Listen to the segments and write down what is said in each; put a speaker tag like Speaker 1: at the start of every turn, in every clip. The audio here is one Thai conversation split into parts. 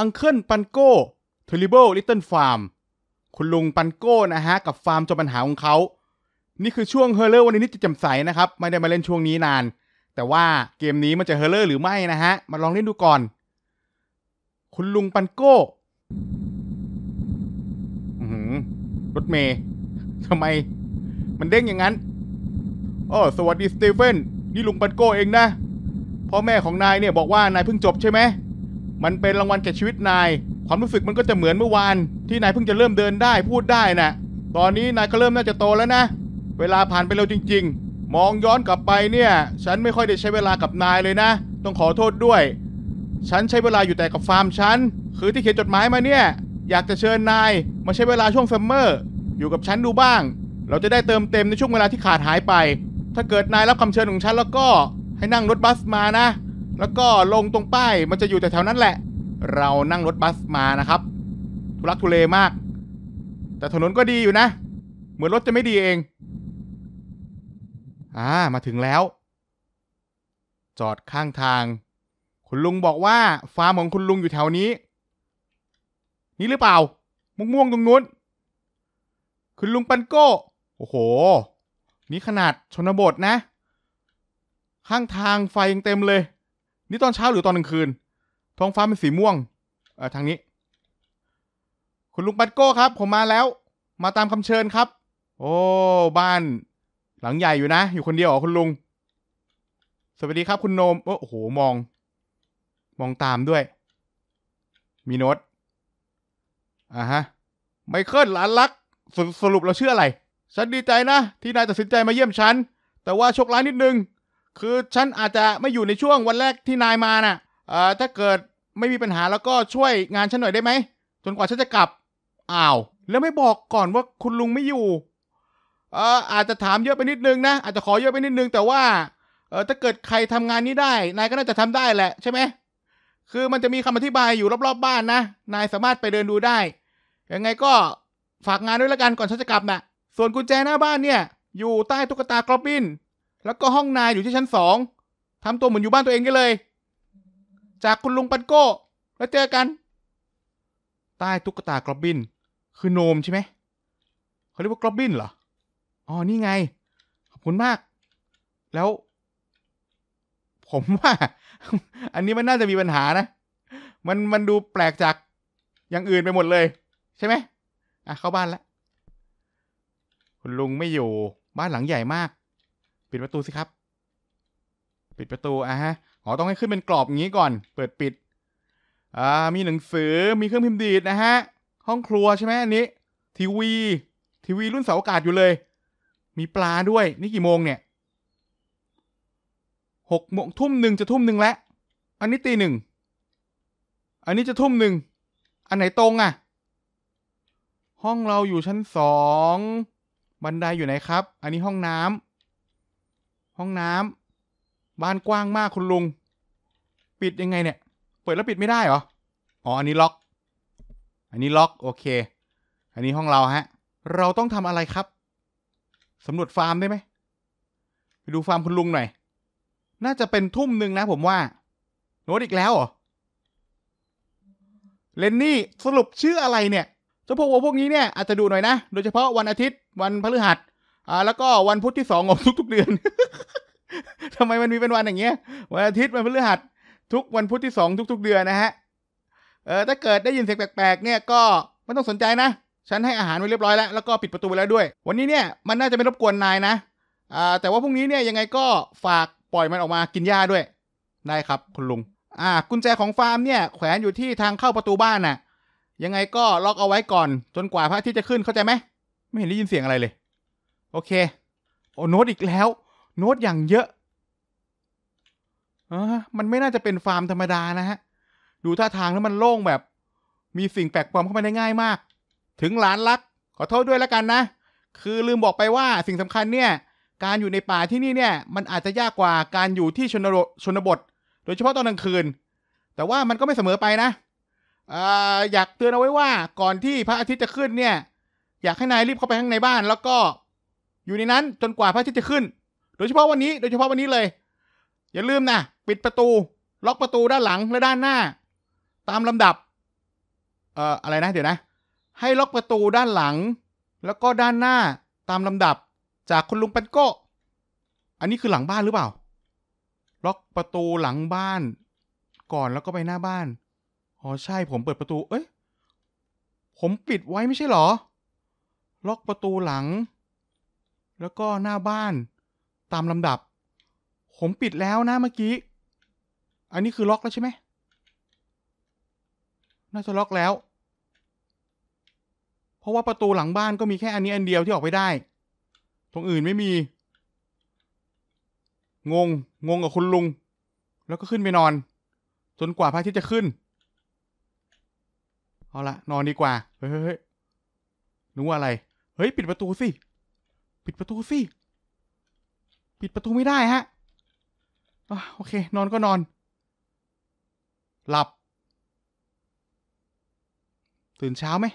Speaker 1: อังเคิลปันโก้เทอริเบิลลิตเติ้ลฟาร์มคุณลุงปันโก้นะฮะกับฟาร์มจนปัญหาของเขา นี่คือช่วงเฮอร์เลอร์วันนี้นจะจำใสนะครับ ไม่ได้มาเล่นช่วงนี้นาน แต่ว่าเกมนี้มันจะเฮอร์เลอร์หรือไม่นะฮะมาลองเล่นดูก่อน คุณลุงปันโก้รถเมย์ทำไม มันเด้งอย่างนั้นอ๋อสวัสดีสเตเฟนนี่ลุงปันโก้เองนะพ่อแม่ของนายเนี่ยบอกว่านายเพิ่งจบใช่ไหมมันเป็นรางวัลแก่ชีวิตนาย ความรู้สึกมันก็จะเหมือนเมื่อวานที่นายเพิ่งจะเริ่มเดินได้พูดได้นะ่ะ ตอนนี้นายก็เริ่มน่าจะโตแล้วนะ เวลาผ่านไปเร็วจริงๆ มองย้อนกลับไปเนี่ยฉันไม่ค่อยได้ใช้เวลากับนายเลยนะต้องขอโทษด้วย ฉันใช้เวลาอยู่แต่กับฟาร์มฉันคือที่เขียนจดหมายมาเนี่ย อยากจะเชิญนายมาใช้เวลาช่วงซัมเมอร์ อยู่กับฉันดูบ้าง เราจะได้เติมเต็มในช่วงเวลาที่ขาดหายไป ถ้าเกิดนายรับคำเชิญของฉันแล้วก็ ให้นั่งรถบัสมานะแล้วก็ลงตรงป้ายมันจะอยู่แต่แถวนั้นแหละ เรานั่งรถบัสมานะครับทุลักทุเลมาก แต่ถนนก็ดีอยู่นะเหมือนรถจะไม่ดีเองอ่ามาถึงแล้ว จอดข้างทาง คุณลุงบอกว่าฟาร์มของคุณลุงอยู่แถวนี้นี่หรือเปล่าม่วงงตรงนู้น คุณลุงปันโก้โอ้โห นี่ขนาดชนบทนะ ข้างทางไฟยังเต็มเลยนี่ตอนเช้าหรือตอนกลางคืน ท้องฟ้าเป็นสีม่วงเอ่อทางนี้ คุณลุงปัดโก้ครับ ผมมาแล้ว มาตามคำเชิญครับ โอ้ บ้านหลังใหญ่อยู่นะ อยู่คนเดียวเหรอคุณลุง สวัสดีครับคุณโนม โอ้โห มอง มองตามด้วย มีโน้ตอ่าฮะ ไมเคิลหลานรักสสรุปเราชื่ออะไร ฉันดีใจนะ ที่นายตัดสินใจมาเยี่ยมฉัน แต่ว่าโชคร้ายนิดนึงคือฉันอาจจะไม่อยู่ในช่วงวันแรกที่นายมานะ่ะเอ่อถ้าเกิดไม่มีปัญหาแล้วก็ช่วยงานฉันหน่อยได้ไหมจนกว่าฉันจะกลับ อ้าว แล้วไม่บอกก่อนว่าคุณลุงไม่อยู่ เอ่ออาจจะถามเยอะไปนิดนึงนะ อาจจะขอเยอะไปนิดนึง แต่ว่า เอ่อ ถ้าเกิดใครทำงานนี้ได้ นายก็น่าจะทำได้แหละใช่ไหมคือมันจะมีคำอธิบายอยู่รอบๆ บ้านนะ นายสามารถไปเดินดูได้ ยังไงก็ฝากงานด้วยละกันก่อนฉันจะกลับนะ่ะส่วนกุญแจหน้าบ้านเนี่ย อยู่ใต้ตุ๊กตากรอบบินแล้วก็ห้องนายอยู่ที่ชั้นสองทำตัวเหมือนอยู่บ้านตัวเองกันเลย จากคุณลุงปันโก้แล้วเจอกัน ใต้ตุ๊กตากรอบบิน คือโนมใช่ไหมเขาเรียกว่ากรอบบินเหรอ อ๋อ นี่ไง ขอบคุณมาก แล้ว ผมว่า อันนี้มันน่าจะมีปัญหานะ มันมันดูแปลกจากอย่างอื่นไปหมดเลย ใช่ไหมอ่ะเข้าบ้านแล้วคุณลุงไม่อยู่บ้านหลังใหญ่มากปิดประตูสิครับ ปิดประตู อ่ะฮะอ๋อต้องให้ขึ้นเป็นกรอบอย่างี้ก่อน เปิดปิด อ่า มีหนังสือ มีเครื่องพิมพ์ดีดนะฮะ ห้องครัวใช่ไหมอันนี้ ทีวี ทีวีรุ่นเสาอากาศอยู่เลย มีปลาด้วย นี่กี่โมงเนี่ย หกโมงทุ่มหนึ่งจะทุ่มหนึ่งแล้วอันนี้ตีหนึ่ง อันนี้จะทุ่มหนึ่ง อันไหนตรงอะ่ะ ห้องเราอยู่ชั้นสอง บันไดอยู่ไหนครับ อันนี้ห้องน้ำห้องน้ำ บ้านกว้างมากคุณลุง ปิดยังไง เนี่ย เปิดแล้วปิดไม่ได้เหรออ๋ออันนี้ล็อก อันนี้ล็อกโอเค อันนี้ห้องเราฮะเราต้องทำอะไรครับสำรวจฟาร์มได้ไหมไปดูฟาร์มคุณลุงหน่อย น่าจะเป็นทุ่มหนึ่งนะ ผมว่า โน้ตอีกแล้วเหรอเลนนี่สรุปชื่ออะไรเนี่ยเจ้าพวกวัวพวกนี้เนี่ยอาจจะดูหน่อยนะ โดยเฉพาะ วันอาทิตย์วันพฤหัสอ่าแล้วก็วันพุธที่สองของทุกๆเดือน ทำไมมันมีเป็นวันอย่างเงี้ย วันอาทิตย์วันพฤหัสทุกวันพุธที่สองทุกๆเดือนนะฮะ เออถ้าเกิดได้ยินเสียงแปลกๆ เนี่ยก็ไม่ต้องสนใจนะ ฉันให้อาหารไว้เรียบร้อยแล้วแล้วก็ปิดประตูแล้วด้วย วันนี้เนี่ยมันน่าจะไม่รบกวนนายนะ อ่า แต่ว่าพรุ่งนี้เนี่ยยังไงก็ฝากปล่อยมันออกมากินหญ้าด้วย ได้ครับ คุณลุง อ่า กุญแจของฟาร์มเนี่ย แขวนอยู่ที่ทางเข้าประตูบ้านน่ะ ยังไงก็ล็อกเอาไว้ก่อนจนกว่าพระอาทิตย์จะขึ้นเข้าใจไหม ไม่เห็นได้ยินเสียงอะไรเลยโอเคโอ้โน้ตอีกแล้ว โน้ตอย่างเยอะอมันไม่น่าจะเป็นฟาร์มธรรมดานะฮะ ดูท่าทางแล้วมันโล่งแบบ มีสิ่งแปลกปลอมเข้ามาได้ง่ายมาก ถึงหลานรัก ขอโทษด้วยแล้วกันนะ คือลืมบอกไปว่าสิ่งสำคัญเนี่ย การอยู่ในป่าที่นี่เนี่ย มันอาจจะยากกว่าการอยู่ที่ชนบทชนบทโดยเฉพาะตอนกลางคืน แต่ว่ามันก็ไม่เสมอไปนะอยากเตือนเอาไว้ว่า ก่อนที่พระอาทิตย์จะขึ้นเนี่ย อยากให้นายรีบเข้าไปข้างในบ้านแล้วก็อยู่ในนั้นจนกว่าพระอาทิตย์จะขึ้น โดยเฉพาะวันนี้ โดยเฉพาะวันนี้เลย อย่าลืมนะ ปิดประตู ล็อกประตูด้านหลังและด้านหน้า ตามลำดับ เอ่อ อะไรนะ เดี๋ยวนะ ให้ล็อกประตูด้านหลัง แล้วก็ด้านหน้า ตามลำดับ จากคุณลุงปันโกอันนี้คือหลังบ้านหรือเปล่า ล็อกประตูหลังบ้าน ก่อนแล้วก็ไปหน้าบ้านอ๋อใช่ ผมเปิดประตู เอ้ย ผมปิดไว้ไม่ใช่หรอ ล็อกประตูหลังแล้วก็หน้าบ้านตามลำดับ ผมปิดแล้วนะเมื่อกี้ อันนี้คือล็อกแล้วใช่ไหมน่าจะล็อกแล้ว เพราะว่าประตูหลังบ้านก็มีแค่อันนี้อันเดียวที่ออกไปได้ ตรงอื่นไม่มี งง งงกับคุณลุงแล้วก็ขึ้นไปนอนจนกว่าพระอาทิตย์จะขึ้น เอาละนอนดีกว่าเฮ้ยนึกว่าอะไร เฮ้ย ปิดประตูสิปิดประตูสิปิดประตูไม่ได้ฮะ โอเค นอนก็นอน หลับ ตื่นเช้าไหม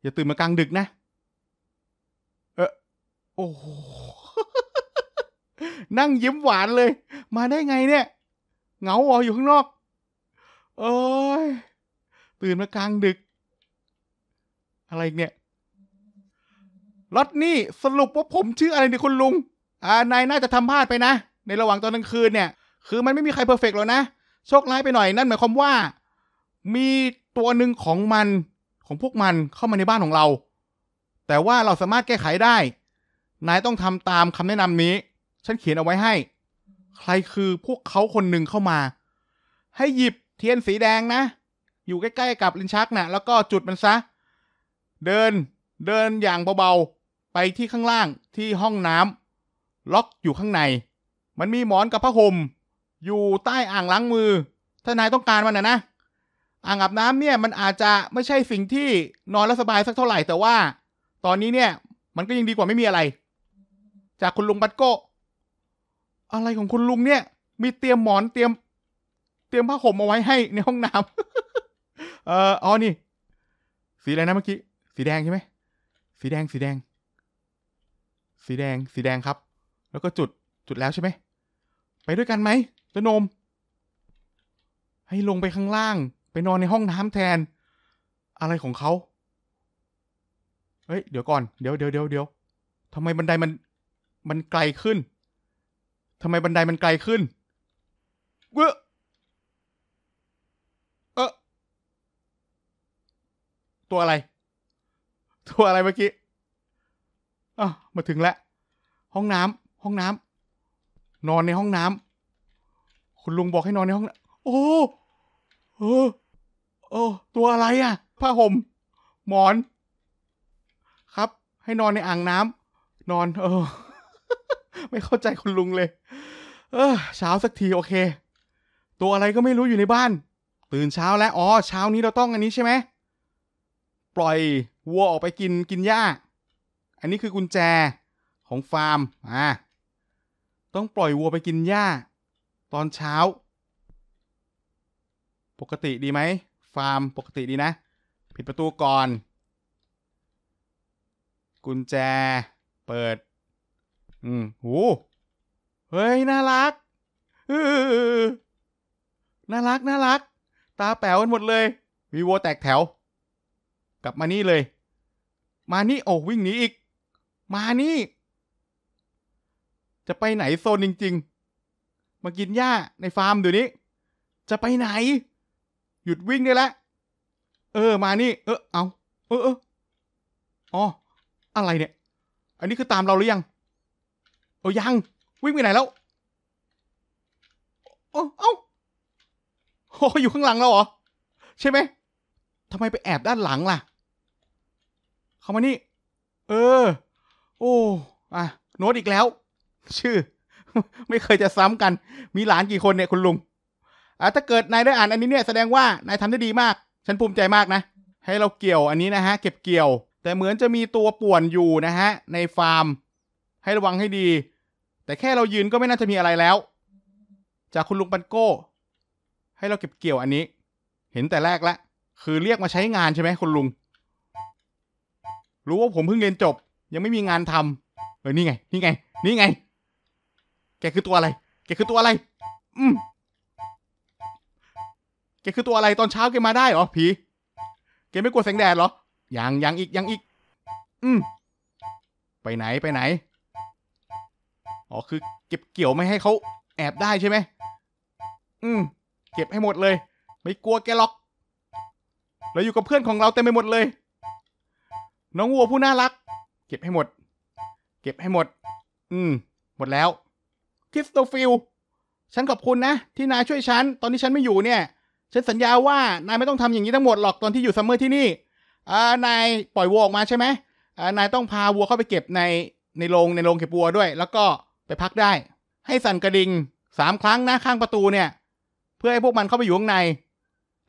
Speaker 1: อย่าตื่นมากลางดึกนะ เออโอ้โห นั่งยิ้มหวานเลย มาได้ไงเนี่ย เหงาอ๋ออยู่ข้างนอกเอ้ย ตื่นมากลางดึก อะไรเนี่ยล็อตนี่สรุปว่าผมชื่ออะไรดีคุณลุง อ่านายน่าจะทำพลาดไปนะ ในระหว่างตอนกลางคืนเนี่ย คือมันไม่มีใครเพอร์เฟกต์หรอกนะ โชคร้ายไปหน่อย นั่นหมายความว่า มีตัวหนึ่งของมันของพวกมันเข้ามาในบ้านของเรา แต่ว่าเราสามารถแก้ไขได้ นายต้องทำตามคำแนะนำนี้ ฉันเขียนเอาไว้ให้ ใครคือพวกเขาคนหนึ่งเข้ามา ให้หยิบเทียนสีแดงนะ อยู่ใกล้ๆกับลิ้นชักนะ่ะ แล้วก็จุดมันซะ เดินเดินอย่างเบาไปที่ข้างล่างที่ห้องน้ำล็อกอยู่ข้างใน มันมีหมอนกับผ้าห่มอยู่ใต้อ่างล้างมือ ถ้านายต้องการมันนะนะอ่างอาบน้ำเนี่ย มันอาจจะไม่ใช่สิ่งที่นอนแล้วสบายสักเท่าไหร่แต่ว่า ตอนนี้เนี่ย มันก็ยังดีกว่าไม่มีอะไร จากคุณลุงบัตโกอะไรของคุณลุงเนี่ย มีเตรียมหมอนเตรียม เตรียมผ้าห่มเอาไว้ให้ในห้องน้ำเอออ๋อนี่ สีอะไรนะเมื่อกี้ สีแดงใช่ไหมสีแดงสีแดงสีแดง สีแดงครับ แล้วก็จุด จุดแล้วใช่ไหม ไปด้วยกันไหมเจ้าโนม ให้ลงไปข้างล่าง ไปนอนในห้องน้ำแทน อะไรของเขาเฮ้ย เดี๋ยวก่อน เดี๋ยวเดี๋ยว เดี๋ยวเดี๋ยวทำไมบันไดมัน มันไกลขึ้น ทำไมบันไดมันไกลขึ้นเว้ยเออตัวอะไร ตัวอะไรเมื่อกี้อะมาถึงแล้ว ห้องน้ำ ห้องน้ำ นอนในห้องน้ำ คุณลุงบอกให้นอนในห้องโอ้เออเออตัวอะไรอ่ะ ผ้าห่ม หมอน ครับ ให้นอนในอ่างน้ำ นอน เออ ไม่เข้าใจคุณลุงเลย เออเช้าสักที โอเค ตัวอะไรก็ไม่รู้อยู่ในบ้าน ตื่นเช้าแล้วอ๋อเช้านี้เราต้องอันนี้ใช่ไหมปล่อยวัวออกไปกินกินหญ้าอันนี้คือกุญแจของฟาร์มอ่าต้องปล่อยวัวไปกินหญ้า ตอนเช้า ปกติดีไหม ฟาร์ม ปกติดีนะปิดประตูก่อน กุญแจเปิด อืมหู เฮ้ย น่ารักน่ารัก น่ารัก ตาแป๋วกันหมดเลยวีโวแตกแถว กลับมานี่เลย มานี่ โอ้วิ่งหนีอีกมานี่ จะไปไหนโซนจริงๆ มากินหญ้าในฟาร์มเดี๋ยวนี้ จะไปไหน หยุดวิ่งได้แล้ว เออ มานี่ เออเอา เออเอออ๋ออะไรเนี่ย อันนี้คือตามเราหรือยังเออยัง วิ่งไปไหนแล้วโอ้เอ้าโอ้อยู่ข้างหลังเราเหรอ ใช่ไหมทำไมไปแอบด้านหลังล่ะ เข้ามานี่เออโอ้อ่ะโน้ตอีกแล้ว ชื่อ ไม่เคยจะซ้ำกัน มีหลานกี่คนเนี่ยคุณลุงอ่ะถ้าเกิดนายได้อ่านอันนี้เนี่ยแสดงว่านายทำได้ดีมาก ฉันภูมิใจมากนะ ให้เราเกี่ยวอันนี้นะฮะเก็บเกี่ยว แต่เหมือนจะมีตัวป่วนอยู่นะฮะ ในฟาร์ม ให้ระวังให้ดี แต่แค่เรายืนก็ไม่น่าจะมีอะไรแล้ว จากคุณลุงปันโก้ ให้เราเก็บเกี่ยวอันนี้ เห็นแต่แรกละ คือเรียกมาใช้งานใช่ไหมคุณลุง รู้ว่าผมเพิ่งเรียนจบยังไม่มีงานทำเออนี่ไง นี่ไงนี่ไง แกคือตัวอะไร แกคือตัวอะไร อืมแกคือตัวอะไรตอนเช้าแกมาได้เหรอผีแกไม่กลัวแสงแดดเหรอ ยังยังอีกยังอีก อืม ไปไหนไปไหน อ๋อคือ เก็บเกี่ยวไม่ให้เขาแอบได้ใช่ไหม อืมเก็บให้หมดเลย ไม่กลัวแกหรอกเราอยู่กับเพื่อนของเราเต็มไปหมดเลย น้องวัวผู้น่ารักเก็บให้หมด เก็บให้หมด อืม หมดแล้วคริสโตฟิล ฉันขอบคุณนะ ที่นายช่วยฉัน ตอนที่ฉันไม่อยู่เนี่ย ฉันสัญญาว่านายไม่ต้องทำอย่างนี้ทั้งหมดหรอกตอนที่อยู่ซัมเมอร์ที่นี่อนายปล่อยวัวออกมาใช่ไหมนายต้องพาวัวเข้าไปเก็บในในโรงในโรงเก็บวัวด้วย แล้วก็ไปพักได้ ให้สั่นกระดิ่งสามครั้งหน้าข้างประตูเนี่ย เพื่อให้พวกมันเข้าไปอยู่ข้างใน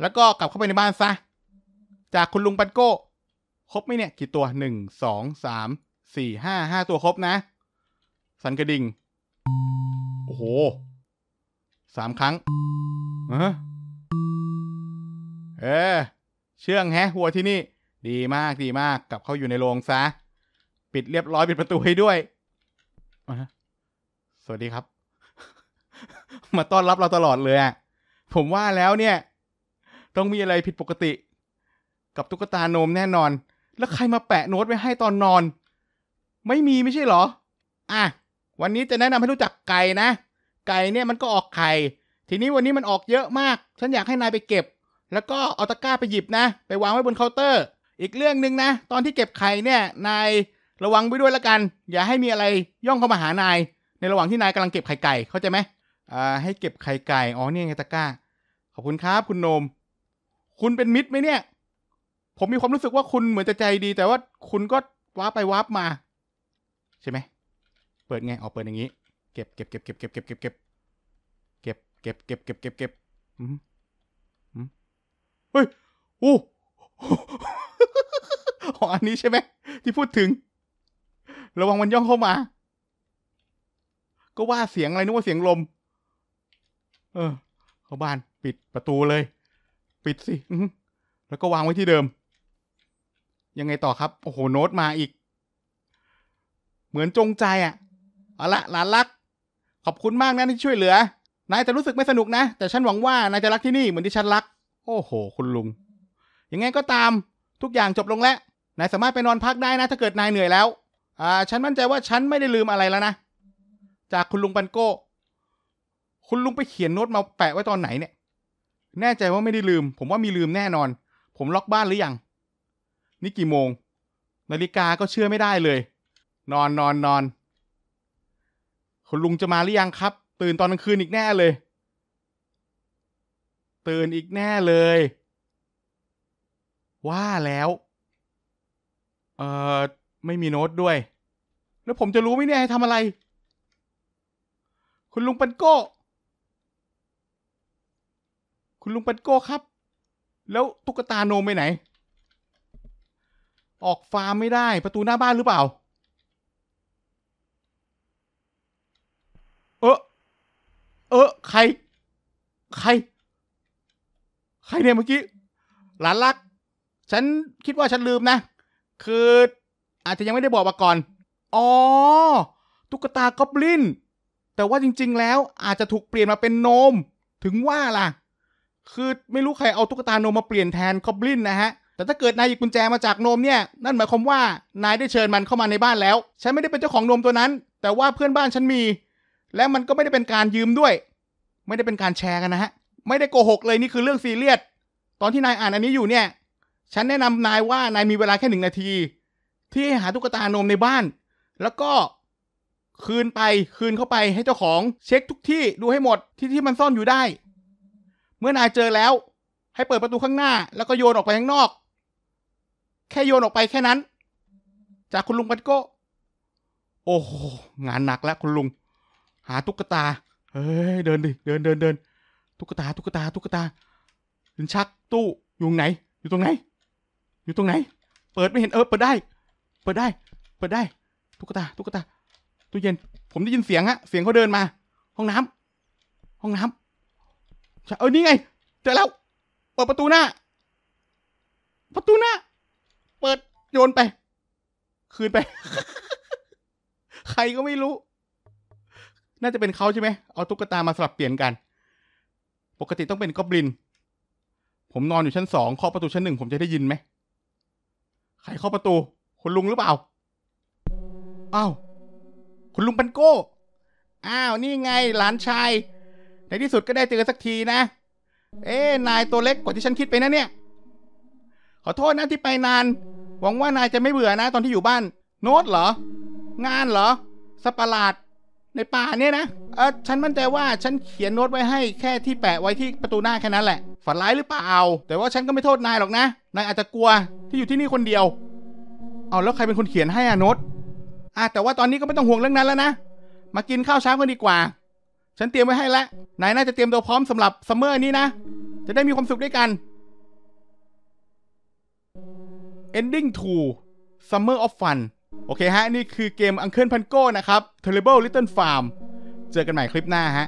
Speaker 1: แล้วก็กลับเข้าไปในบ้านซะ จากคุณลุงปันโก้ครบไหมเนี่ยกี่ตัวหนึ่งสองสามสี่ห้าห้าตัวครบนะ สันกระดิ่ง โอ้โหสามครั้งเออเชื่องแฮะวัวที่นี่ ดีมากดีมาก กลับเข้าอยู่ในโรงซะ ปิดเรียบร้อยปิดประตูให้ด้วยสวัสดีครับ มาต้อนรับเราตลอดเลยอะผมว่าแล้วเนี่ย ต้องมีอะไรผิดปกติ กับตุ๊กตาโนมแน่นอนแล้วใครมาแปะโน้ตไว้ให้ตอนนอน ไม่มีไม่ใช่เหรออ่ะวันนี้จะแนะนำให้รู้จักไก่นะไก่เนี่ยมันก็ออกไข่ทีนี้วันนี้มันออกเยอะมากฉันอยากให้นายไปเก็บ แล้วก็เอาตะกร้าไปหยิบนะ ไปวางไว้บนเคาน์เตอร์ อีกเรื่องหนึ่งนะ ตอนที่เก็บไข่เนี่ยนายระวังไว้ด้วยละกัน อย่าให้มีอะไรย่องเข้ามาหานาย ในระหว่างที่นายกำลังเก็บไข่ไก่เข้าใจไหมอ่าให้เก็บไข่ไก่อ๋อเนี่ยไงตะกร้าขอบคุณครับคุณโนม คุณเป็นมิตรไหมเนี่ยผมมีความรู้สึกว่าคุณเหมือนจะใจดี แต่ว่าคุณก็ว้าไปว้ามา ใช่ไหมเปิดไงออกเปิดอย่างนี้ เก็บเก็บเก็บ เก็บ เก็บเก็บ เก็บเก็บเก็บเก็บเก็บเก็บเก็บเก็บเฮ้ย โอ้ของอันนี้ใช่ไหมที่พูดถึง ระวังมันย่องเข้ามา ก็ว่าเสียงอะไรนึกว่าเสียงลม เออ เข้าบ้านปิดประตูเลย ปิดสิ แล้วก็วางไว้ที่เดิมยังไงต่อครับ โอ้โหโน้ตมาอีก เหมือนจงใจอะ่ะ เอาละหลานรัก ขอบคุณมากนะที่ช่วยเหลือ นายจะรู้สึกไม่สนุกนะ แต่ฉันหวังว่านายจะรักที่นี่เหมือนที่ฉันรัก โอ้โห คุณลุง ยังไงก็ตาม ทุกอย่างจบลงแล้ว นายสามารถไปนอนพักได้นะ ถ้าเกิดนายเหนื่อยแล้ว อ่าฉันมั่นใจว่าฉันไม่ได้ลืมอะไรแล้วนะ จากคุณลุงปันโก้ คุณลุงไปเขียนโน้ตมาแปะไว้ตอนไหนเนี่ย แน่ใจว่าไม่ได้ลืม ผมว่ามีลืมแน่นอน ผมล็อกบ้านหรือยังนี่กี่โมง นาฬิกาก็เชื่อไม่ได้เลย นอนนอนนอนคุณลุงจะมาหรือยังครับ ตื่นตอนกลางคืนอีกแน่เลย ตื่นอีกแน่เลย ว่าแล้ว เออไม่มีโน้ตด้วย แล้วผมจะรู้ไหมเนี่ยทำอะไร คุณลุงปันโก้คุณลุงปันโก้ครับ แล้วตุ๊กตาโนมไปไหนออกฟาร์มไม่ได้ประตูหน้าบ้านหรือเปล่า เออเออใคร ใคร ใครเนี่ยเมื่อกี้ หลานรัก ฉันคิดว่าฉันลืมนะ คืออาจจะยังไม่ได้บอกมาก่อนอ๋อตุ๊กตากอบลินแต่ว่าจริง ๆ แล้วอาจจะถูกเปลี่ยนมาเป็นโนม ถึงว่าล่ะคือไม่รู้ใครเอาตุ๊กตาโนมมาเปลี่ยนแทนกอบลินนะฮะแต่ถ้าเกิดนายหยิบกุญแจมาจากนมเนี่ยนั่นหมายความว่านายได้เชิญมันเข้ามาในบ้านแล้ว ฉันไม่ได้เป็นเจ้าของนมตัวนั้น แต่ว่าเพื่อนบ้านฉันมี และมันก็ไม่ได้เป็นการยืมด้วย ไม่ได้เป็นการแชร์กันนะฮะไม่ได้โกหกเลยนี่คือเรื่องซีเรียสตอนที่นายอ่านอันนี้อยู่เนี่ยฉันแนะนำนายว่านายมีเวลาแค่หนึ่งนาที ที่ใหาตุ๊กตานมในบ้าน แล้วก็คืนไปคืนเข้าไปให้เจ้าของเช็คทุกที่ดูให้หมดที่ที่มันซ่อนอยู่ได้ เมื่อนายเจอแล้วให้เปิดประตูข้างหน้า แล้วก็โยนออกไปข้างนอกแค่โยนออกไปแค่นั้น จากคุณลุงปันโก้โอ้โหงานหนักแล้วคุณลุง หาตุ๊กตา เฮ้ย เดินดิ เดินเดินเดินตุ๊กตา ตุ๊กตา ตุ๊กตาลินชัก ตู้ อยู่ไหน อยู่ตรงไหน อยู่ตรงไหน เปิดไม่เห็นเออ เปิดได้ เปิดได้ เปิดได้ ตุ๊กตา ตุ๊กตาตู้เย็น ผมได้ยินเสียงฮะ เสียงเขาเดินมา ห้องน้ำ ห้องน้ำเออนี่ไง เจอแล้ว เปิดประตูหน้า ประตูหน้าเปิดโยนไป คืนไป ใครก็ไม่รู้ น่าจะเป็นเขาใช่ไหม เอาตุ๊กตามาสลับเปลี่ยนกัน ปกติต้องเป็นก็บลิน ผมนอนอยู่ชั้นสองเคาะประตูชั้นหนึ่งผมจะได้ยินไหม ใครเคาะประตูคุณลุงหรือเปล่าอ้าวคุณลุงปันโก้ อ้าวนี่ไง หลานชาย ในที่สุดก็ได้เจอสักทีนะเอ๊นายตัวเล็กกว่าที่ฉันคิดไปนะเนี่ย ขอโทษนะที่ไปนานหวังว่านายจะไม่เบื่อนะตอนที่อยู่บ้าน โน้ตเหรอ งานเหรอสปาร์าด ในป่าเนี่ยนะเออฉันมั่นใจว่าฉันเขียนโน้ตไว้ให้แค่ที่แปะไว้ที่ประตูหน้าแค่นั้นแหละ ฝันร้ายหรือเปล่าแต่ว่าฉันก็ไม่โทษนายหรอกนะนายอาจจะกลัวที่อยู่ที่นี่คนเดียว เอาแล้วใครเป็นคนเขียนให้อะโน้ตอ่ะแต่ว่าตอนนี้ก็ไม่ต้องห่วงเรื่องนั้นแล้วนะมากินข้าวเช้ากันดีกว่าฉันเตรียมไว้ให้แล้วนายน่าจะเตรียมตัวพร้อมสำหรับซัมเมอร์นี้นะจะได้มีความสุขด้วยกัน Ending 2 Summer of Fun โอเค ฮะ นี่คือเกม Uncle Panko นะครับ Terrible Little Farm เจอกัน ใหม่ คลิปหน้า ฮะ